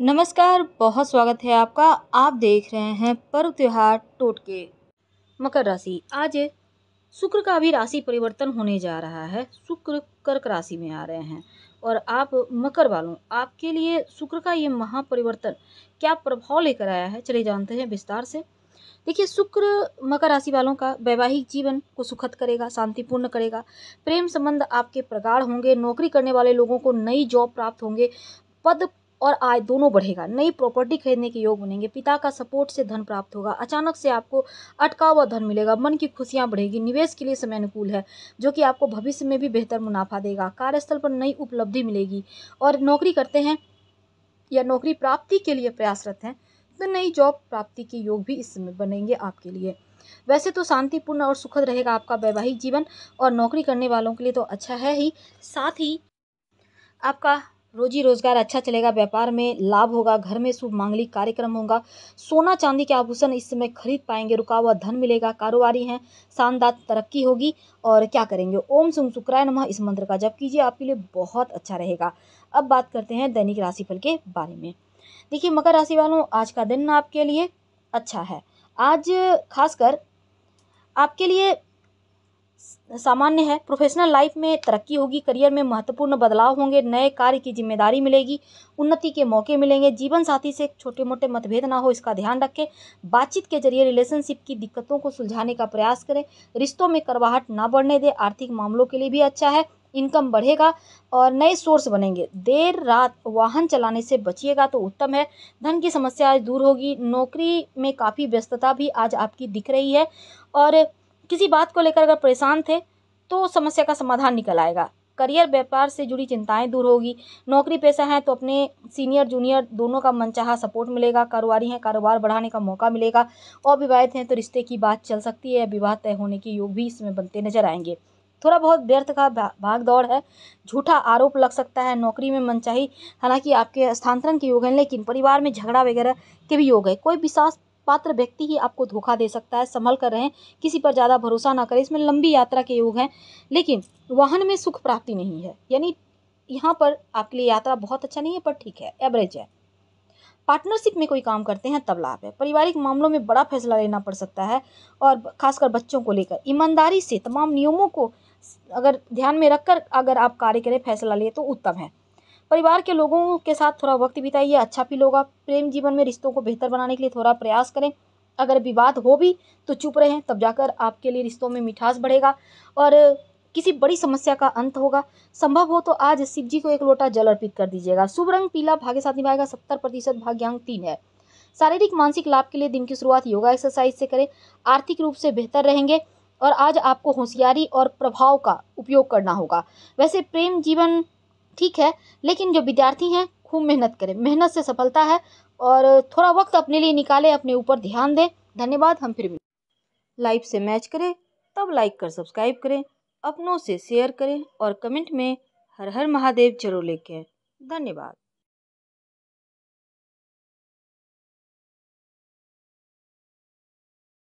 नमस्कार बहुत स्वागत है आपका आप देख रहे हैं पर्व त्योहार टोटके मकर राशि आज शुक्र का भी राशि परिवर्तन होने जा रहा है शुक्र कर्क राशि में आ रहे हैं और आप मकर वालों आपके लिए शुक्र का ये महापरिवर्तन क्या प्रभाव लेकर आया है चले जानते हैं विस्तार से देखिए शुक्र मकर राशि वालों का वैवाहिक जीवन को सुखद करेगा शांतिपूर्ण करेगा प्रेम संबंध आपके प्रगाढ़ होंगे नौकरी करने वाले लोगों को नई जॉब प्राप्त होंगे पद और आय दोनों बढ़ेगा नई प्रॉपर्टी खरीदने के योग बनेंगे पिता का सपोर्ट से धन प्राप्त होगा अचानक से आपको अटका हुआ धन मिलेगा मन की खुशियाँ बढ़ेगी निवेश के लिए समय अनुकूल है जो कि आपको भविष्य में भी बेहतर मुनाफा देगा कार्यस्थल पर नई उपलब्धि मिलेगी और नौकरी करते हैं या नौकरी प्राप्ति के लिए प्रयासरत हैं तो नई जॉब प्राप्ति के योग भी इस समय बनेंगे आपके लिए वैसे तो शांतिपूर्ण और सुखद रहेगा आपका वैवाहिक जीवन और नौकरी करने वालों के लिए तो अच्छा है ही साथ ही आपका रोजी रोज़गार अच्छा चलेगा व्यापार में लाभ होगा घर में शुभ मांगलिक कार्यक्रम होगा सोना चांदी के आभूषण इस समय खरीद पाएंगे रुका हुआ धन मिलेगा कारोबारी हैं शानदार तरक्की होगी और क्या करेंगे ओम सुम शुक्राय नमः इस मंत्र का जप कीजिए आपके लिए बहुत अच्छा रहेगा अब बात करते हैं दैनिक राशिफल के बारे में देखिए मकर राशि वालों आज का दिन आपके लिए अच्छा है आज खासकर आपके लिए सामान्य है प्रोफेशनल लाइफ में तरक्की होगी करियर में महत्वपूर्ण बदलाव होंगे नए कार्य की जिम्मेदारी मिलेगी उन्नति के मौके मिलेंगे जीवन साथी से छोटे मोटे मतभेद ना हो इसका ध्यान रखें बातचीत के जरिए रिलेशनशिप की दिक्कतों को सुलझाने का प्रयास करें रिश्तों में करवाहट ना बढ़ने दें आर्थिक मामलों के लिए भी अच्छा है इनकम बढ़ेगा और नए सोर्स बनेंगे देर रात वाहन चलाने से बचिएगा तो उत्तम है धन की समस्या आज दूर होगी नौकरी में काफ़ी व्यस्तता भी आज आपकी दिख रही है और किसी बात को लेकर अगर परेशान थे तो समस्या का समाधान निकल आएगा करियर व्यापार से जुड़ी चिंताएं दूर होगी नौकरी पेशा है तो अपने सीनियर जूनियर दोनों का मनचाहा सपोर्ट मिलेगा कारोबारी हैं कारोबार बढ़ाने का मौका मिलेगा और विवाहित हैं तो रिश्ते की बात चल सकती है विवाह तय होने के योग भी इसमें बनते नजर आएंगे थोड़ा बहुत व्यर्थ का भाग दौड़ है झूठा आरोप लग सकता है नौकरी में मनचाही हालांकि आपके स्थानांतरण के योग हैं लेकिन परिवार में झगड़ा वगैरह के भी योग है कोई विश्वास पात्र व्यक्ति ही आपको धोखा दे सकता है संभल कर रहें किसी पर ज़्यादा भरोसा ना करें इसमें लंबी यात्रा के योग हैं लेकिन वाहन में सुख प्राप्ति नहीं है यानी यहाँ पर आपके लिए यात्रा बहुत अच्छा नहीं है पर ठीक है एवरेज है पार्टनरशिप में कोई काम करते हैं तब लाभ है पारिवारिक मामलों में बड़ा फैसला लेना पड़ सकता है और खासकर बच्चों को लेकर ईमानदारी से तमाम नियमों को अगर ध्यान में रखकर अगर आप कार्य करें फैसला लिए तो उत्तम है परिवार के लोगों के साथ थोड़ा वक्त बिताइए अच्छा फील होगा प्रेम जीवन में रिश्तों को बेहतर बनाने के लिए थोड़ा प्रयास करें अगर विवाद हो भी तो चुप रहें तब जाकर आपके लिए रिश्तों में मिठास बढ़ेगा और किसी बड़ी समस्या का अंत होगा संभव हो तो आज शिव जी को एक लोटा जल अर्पित कर दीजिएगा शुभ रंग पीला भाग्य साथ निभाएगा सत्तर प्रतिशत भाग्यांक तीन है शारीरिक मानसिक लाभ के लिए दिन की शुरुआत योगा एक्सरसाइज से करें आर्थिक रूप से बेहतर रहेंगे और आज आपको होशियारी और प्रभाव का उपयोग करना होगा वैसे प्रेम जीवन ठीक है लेकिन जो विद्यार्थी हैं खूब मेहनत करें मेहनत से सफलता है और थोड़ा वक्त अपने लिए निकालें अपने ऊपर ध्यान दें धन्यवाद हम फिर लाइव से मैच करें तब लाइक कर सब्सक्राइब करें अपनों से शेयर करें और कमेंट में हर हर महादेव जरूर लिखें धन्यवाद